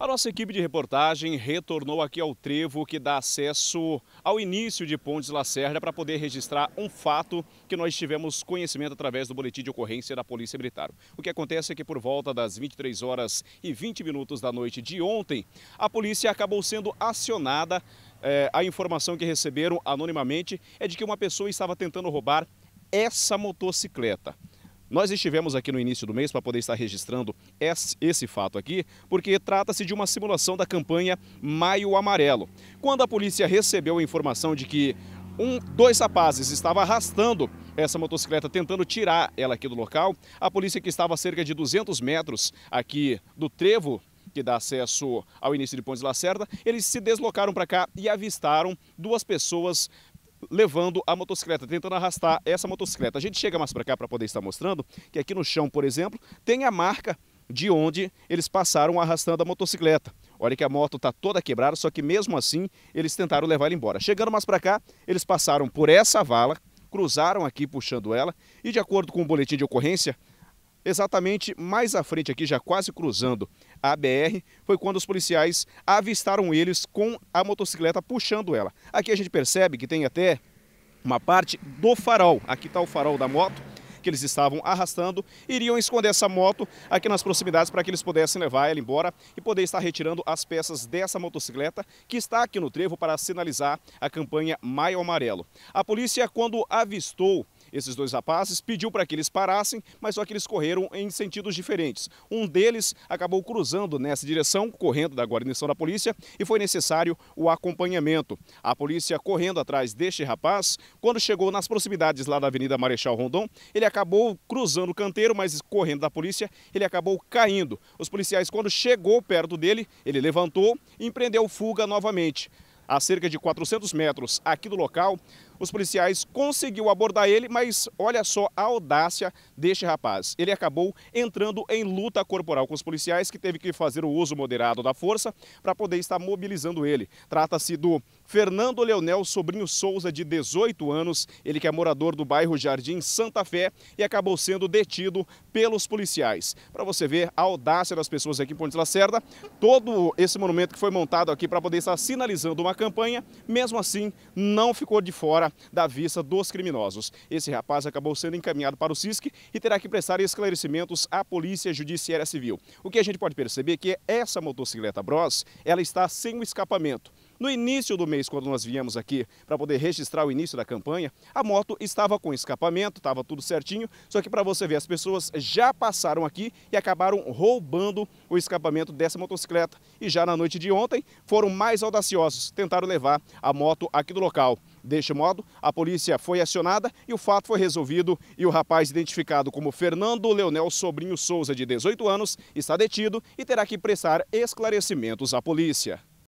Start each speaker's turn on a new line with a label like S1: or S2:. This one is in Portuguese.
S1: A nossa equipe de reportagem retornou aqui ao trevo que dá acesso ao início de Pontes Lacerda para poder registrar um fato que nós tivemos conhecimento através do boletim de ocorrência da Polícia Militar. O que acontece é que por volta das 23 horas e 20 minutos da noite de ontem, a polícia acabou sendo acionada. É, a informação que receberam anonimamente é de que uma pessoa estava tentando roubar essa motocicleta. Nós estivemos aqui no início do mês para poder estar registrando esse fato aqui, porque trata-se de uma simulação da campanha Maio Amarelo. Quando a polícia recebeu a informação de que um, dois rapazes estavam arrastando essa motocicleta, tentando tirar ela aqui do local, a polícia que estava a cerca de 200 metros aqui do trevo que dá acesso ao início de Pontes Lacerda, eles se deslocaram para cá e avistaram duas pessoas levando a motocicleta, tentando arrastar essa motocicleta. A gente chega mais para cá para poder estar mostrando que aqui no chão, por exemplo, tem a marca de onde eles passaram arrastando a motocicleta. Olha que a moto está toda quebrada, só que mesmo assim eles tentaram levar ela embora. Chegando mais para cá, eles passaram por essa vala, cruzaram aqui puxando ela e de acordo com o boletim de ocorrência, Exatamente mais à frente aqui, já quase cruzando a BR, foi quando os policiais avistaram eles com a motocicleta puxando ela. Aqui a gente percebe que tem até uma parte do farol. Aqui está o farol da moto que eles estavam arrastando, iriam esconder essa moto aqui nas proximidades para que eles pudessem levar ela embora e poder estar retirando as peças dessa motocicleta que está aqui no trevo para sinalizar a campanha Maio Amarelo. A polícia, quando avistou esses dois rapazes, pediu para que eles parassem, mas só que eles correram em sentidos diferentes. Um deles acabou cruzando nessa direção, correndo da guarnição da polícia, e foi necessário o acompanhamento. A polícia correndo atrás deste rapaz, quando chegou nas proximidades lá da Avenida Marechal Rondon, ele acabou cruzando o canteiro, mas correndo da polícia, ele acabou caindo. Os policiais, quando chegou perto dele, ele levantou e empreendeu fuga novamente. A cerca de 400 metros aqui do local, os policiais conseguiu abordar ele, mas olha só a audácia deste rapaz. Ele acabou entrando em luta corporal com os policiais, que teve que fazer o uso moderado da força para poder estar mobilizando ele. Trata-se do Fernando Leonel Sobrinho Souza, de 18 anos, ele que é morador do bairro Jardim Santa Fé e acabou sendo detido pelos policiais. Para você ver a audácia das pessoas aqui em Ponte Lacerda, todo esse monumento que foi montado aqui para poder estar sinalizando uma campanha, mesmo assim não ficou de fora da vista dos criminosos. Esse rapaz acabou sendo encaminhado para o CISC e terá que prestar esclarecimentos à Polícia Judiciária Civil. O que a gente pode perceber é que essa motocicleta Bros, ela está sem o escapamento. No início do mês, quando nós viemos aqui para poder registrar o início da campanha, a moto estava com escapamento, estava tudo certinho, só que para você ver, as pessoas já passaram aqui e acabaram roubando o escapamento dessa motocicleta. E já na noite de ontem, foram mais audaciosos, tentaram levar a moto aqui do local. Deste modo, a polícia foi acionada e o fato foi resolvido e o rapaz identificado como Fernando Leonel Sobrinho Souza, de 18 anos, está detido e terá que prestar esclarecimentos à polícia.